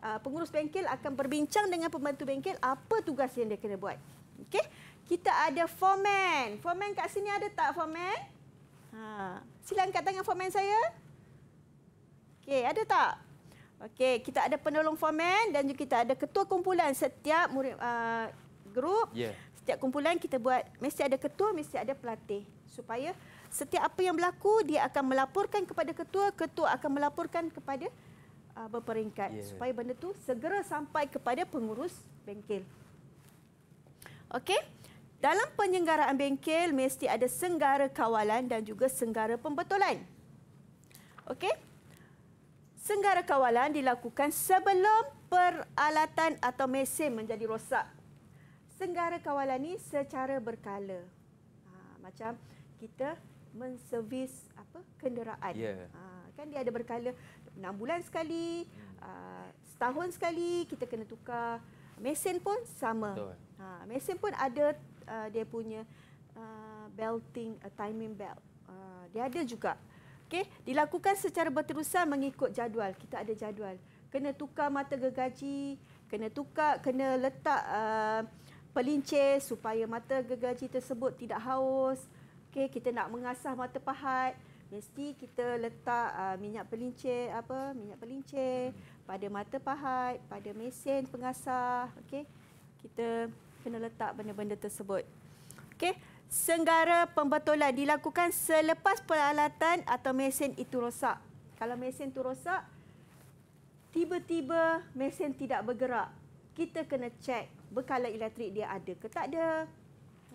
uh, pengurus bengkel akan berbincang dengan pembantu bengkel apa tugas yang dia kena buat. Okay, kita ada foreman. Foreman kat sini ada tak foreman? Ha. Sila angkat tangan foreman saya. Okay, ada tak? Okay, kita ada penolong foreman dan juga kita ada ketua kumpulan setiap murid, uh, grup. Yeah. Setiap kumpulan kita buat mesti ada ketua, mesti ada pelatih supaya setiap apa yang berlaku dia akan melaporkan kepada ketua ketua akan melaporkan kepada uh, berperingkat yeah. supaya benda tu segera sampai kepada pengurus bengkel okey dalam penyenggaraan bengkel mesti ada senggara kawalan dan juga senggara pembetulan okey senggara kawalan dilakukan sebelum peralatan atau mesin menjadi rosak senggara kawalan ini secara berkala ha, macam kita menservis apa kenderaan. Yeah. Ya. Ha, kan dia ada berkala 6 bulan sekali, uh, setahun sekali kita kena tukar mesin pun sama. Betul. Ah, mesin pun ada uh, dia punya uh, belting uh, timing belt. Uh, dia ada juga. Okey, dilakukan secara berterusan mengikut jadual. Kita ada jadual. Kena tukar mata gergaji, kena tukar kena letak uh, pelincir supaya mata gergaji tersebut tidak haus. Okey, kita nak mengasah mata pahat, mesti kita letak uh, minyak pelincir apa? Minyak pelincir pada mata pahat, pada mesin pengasah. Okey. Kita kena letak benda-benda tersebut. Okey. Senggara pembetulan dilakukan selepas peralatan atau mesin itu rosak. Kalau mesin itu rosak, tiba-tiba mesin tidak bergerak. Kita kena cek bekalan elektrik dia ada ke tak ada.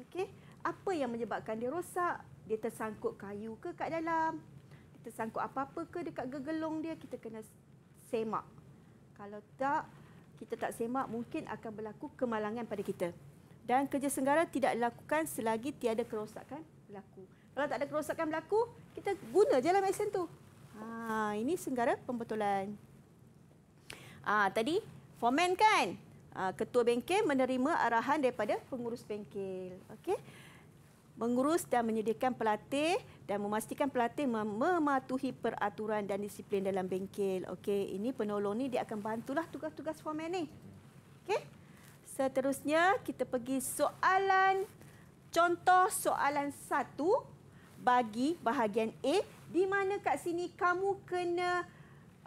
Okey apa yang menyebabkan dia rosak. Dia tersangkut kayu ke kat dalam. Dia tersangkut apa-apa ke dekat gegelung dia. Kita kena semak. Kalau tak, kita tak semak mungkin akan berlaku kemalangan pada kita. Dan kerja senggara tidak dilakukan selagi tiada kerosakan berlaku. Kalau tak ada kerosakan berlaku, kita guna je lah mesin tu. Ha, ini senggara pembetulan. Ha, tadi formen kan? Ha, ketua bengkel menerima arahan daripada pengurus bengkel. Okay mengurus dan menyediakan pelatih dan memastikan pelatih mem- mematuhi peraturan dan disiplin dalam bengkel. Okey, ini penolong ni dia akan bantulah tugas-tugas foreman ni. Okey. Seterusnya kita pergi soalan contoh soalan satu bagi bahagian A di mana kat sini kamu kena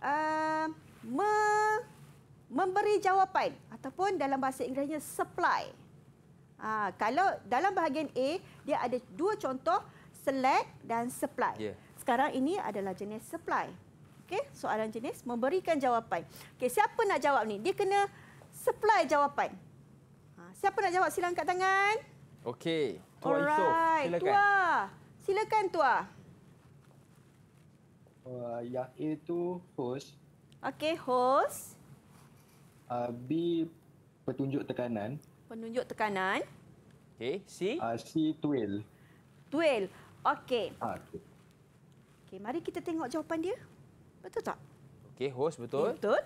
uh, me- memberi jawapan ataupun dalam bahasa Inggerisnya supply. Ha, kalau dalam bahagian A, dia ada dua contoh, select dan supply. Yeah. Sekarang ini adalah jenis supply. Okey, soalan jenis memberikan jawapan. Okey, siapa nak jawab ni? Dia kena supply jawapan. Ha, siapa nak jawab? Sila angkat tangan. Okey, Tua Alright. Isof. Silakan. Silakan, Tua. Uh, yang A itu host. Okey, host. Uh, B, petunjuk tekanan penunjuk tekanan. okay, C. Uh, C twil. Twil. Okey. Ah, okey. Okey, mari kita tengok jawapan dia. Betul tak? Okey, host betul. Betul.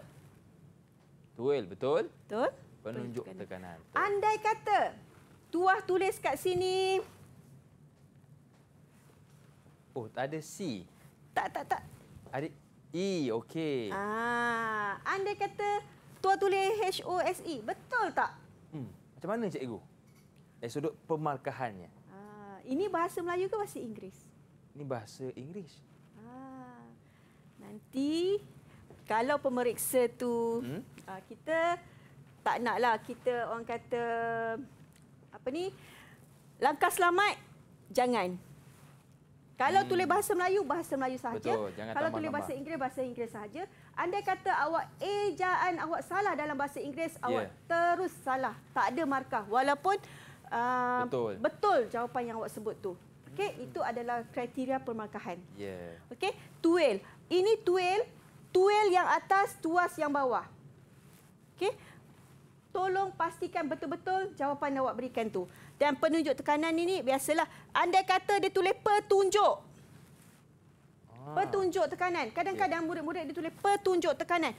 Twil betul. Betul. Penunjuk tekanan. tekanan. Betul. Andai kata tuah tulis kat sini. Oh, tak ada C. Tak, tak, tak. Ada E, okey. Ah, andai kata tuah tulis H O S E. Betul tak? Macam mana cikgu? Dari eh, sudut pemarkahannya. Ah, ini bahasa Melayu ke bahasa Inggeris? Ini bahasa Inggeris. Ah, nanti kalau pemeriksa tu hmm? ah, kita tak naklah kita orang kata apa ni langkah selamat jangan kalau hmm. tulis bahasa Melayu, bahasa Melayu sahaja. Betul. Kalau tulis bahasa Inggeris, bahasa Inggeris sahaja. Andai kata awak ejaan awak salah dalam bahasa Inggeris, yeah. awak terus salah. Tak ada markah. Walaupun uh, betul. betul jawapan yang awak sebut tu. Okey, hmm. itu adalah kriteria permarkahan. Yeah. Okey, tuil. Ini tuil, tuil yang atas, tuas yang bawah. Okey. Tolong pastikan betul-betul jawapan yang awak berikan tu dan penunjuk tekanan ini biasalah anda kata dia tulis petunjuk ah. petunjuk tekanan kadang-kadang murid-murid dia tulis petunjuk tekanan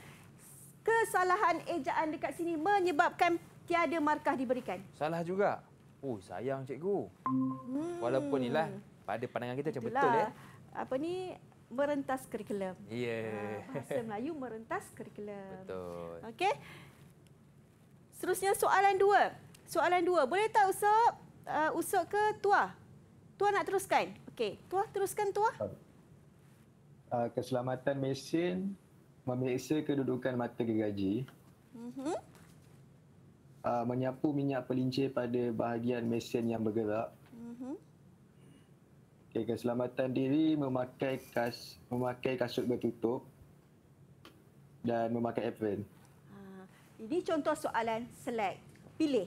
kesalahan ejaan dekat sini menyebabkan tiada markah diberikan salah juga oh sayang cikgu hmm. walaupun inilah pada pandangan kita macam betul ya apa ni merentas kurikulum ya yeah. bahasa Melayu merentas kurikulum betul okey seterusnya soalan dua. Soalan dua, boleh tak Usop uh, Usop ke Tua? Tua nak teruskan? Okey, Tua teruskan Tua. Uh, keselamatan mesin memeriksa kedudukan mata gergaji. Uh-huh. Uh, menyapu minyak pelincir pada bahagian mesin yang bergerak. Uh-huh. Okey, keselamatan diri memakai kas memakai kasut bertutup dan memakai apron. Uh, ah, ini contoh soalan select. Pilih.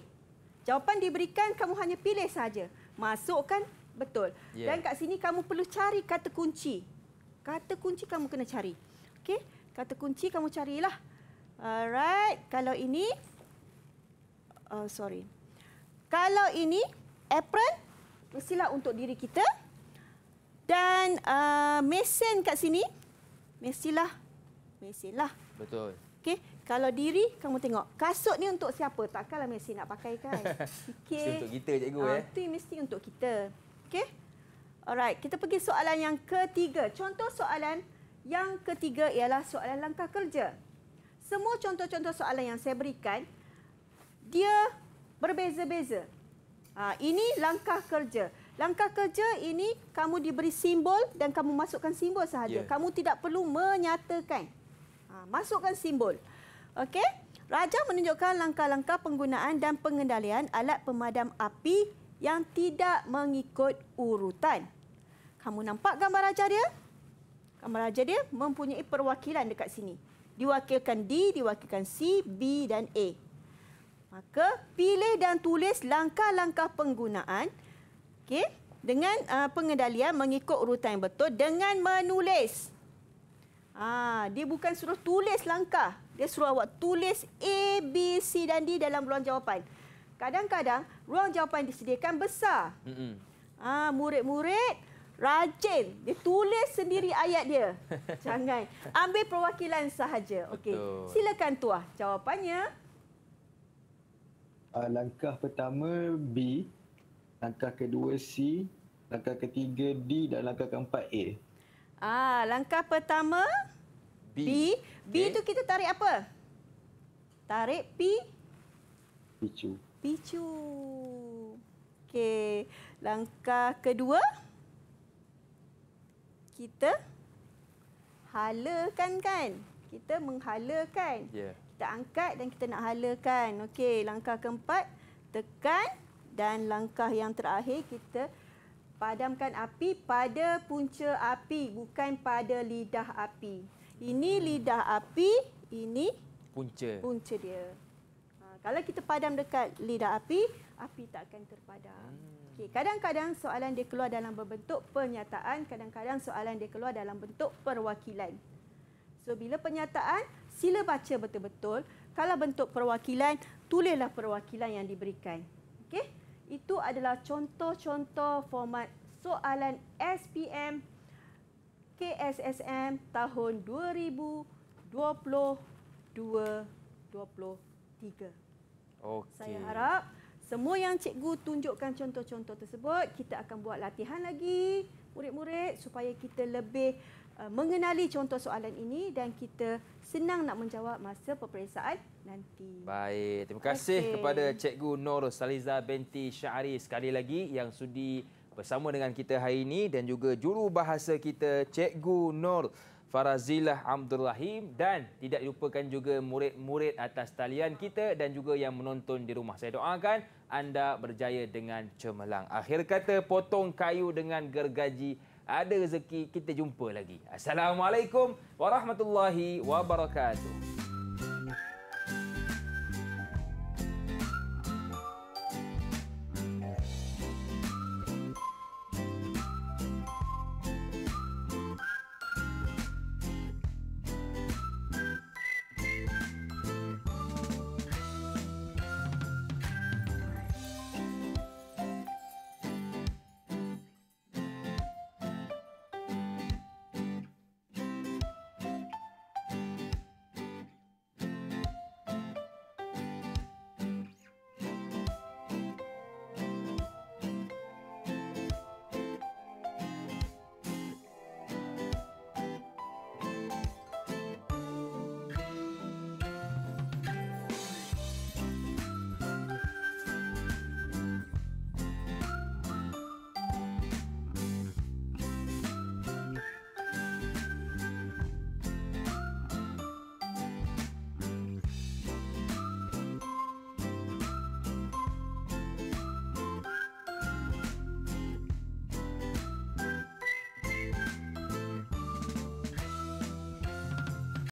Jawapan diberikan kamu hanya pilih saja. Masukkan betul. Yeah. Dan kat sini kamu perlu cari kata kunci. Kata kunci kamu kena cari. Okey? Kata kunci kamu carilah. Alright, kalau ini uh, sorry. Kalau ini apron mestilah untuk diri kita. Dan uh, mesin kat sini mestilah mesinlah. Betul. Okey, kalau diri, kamu tengok. Kasut ni untuk siapa? Takkanlah mesti nak pakai kan? Okay. mesti untuk kita, cikgu. Ha, eh. Itu mesti untuk kita. Okay? Alright, kita pergi soalan yang ketiga. Contoh soalan yang ketiga ialah soalan langkah kerja. Semua contoh-contoh soalan yang saya berikan, dia berbeza-beza. Ha, ini langkah kerja. Langkah kerja ini kamu diberi simbol dan kamu masukkan simbol sahaja. Yeah. Kamu tidak perlu menyatakan. Ha, masukkan simbol. Okey? Rajah menunjukkan langkah-langkah penggunaan dan pengendalian alat pemadam api yang tidak mengikut urutan. Kamu nampak gambar rajah dia? Gambar rajah dia mempunyai perwakilan dekat sini. Diwakilkan D, diwakilkan C, B dan A. Maka pilih dan tulis langkah-langkah penggunaan okay, dengan uh, pengendalian mengikut urutan yang betul dengan menulis. Ha, dia bukan suruh tulis langkah. Dia suruh awak tulis A, B, C dan D dalam ruang jawapan. Kadang-kadang ruang jawapan disediakan besar. Mm-hmm. Ah, murid-murid rajin. Dia tulis sendiri ayat dia. Jangan. Ambil perwakilan sahaja. Okey. Silakan tuah jawapannya. Ah, langkah pertama B. Langkah kedua C. Langkah ketiga D dan langkah keempat A. Ah, langkah pertama B. B, B tu kita tarik apa? Tarik P. Picu. Picu. Okey. Langkah kedua. Kita halakan kan? Kita menghalakan. Yeah. Kita angkat dan kita nak halakan. Okey. Langkah keempat. Tekan. Dan langkah yang terakhir kita padamkan api pada punca api. Bukan pada lidah api. Ini lidah api, ini punca. Punca dia. Ha, kalau kita padam dekat lidah api, api tak akan terpadam. Hmm. Okey, kadang-kadang soalan dia keluar dalam bentuk pernyataan, kadang-kadang soalan dia keluar dalam bentuk perwakilan. So bila pernyataan, sila baca betul-betul. Kalau bentuk perwakilan, tulislah perwakilan yang diberikan. Okey? Itu adalah contoh-contoh format soalan SPM KSSM tahun 2022-2023. Okay. Saya harap semua yang cikgu tunjukkan contoh-contoh tersebut, kita akan buat latihan lagi murid-murid supaya kita lebih uh, mengenali contoh soalan ini dan kita senang nak menjawab masa peperiksaan nanti. Baik, terima kasih okay. kepada cikgu Nur Saliza binti Syahri sekali lagi yang sudi bersama dengan kita hari ini dan juga juru bahasa kita Cikgu Nur Farazilah Abdul Rahim dan tidak lupakan juga murid-murid atas talian kita dan juga yang menonton di rumah. Saya doakan anda berjaya dengan cemerlang. Akhir kata potong kayu dengan gergaji ada rezeki kita jumpa lagi. Assalamualaikum warahmatullahi wabarakatuh.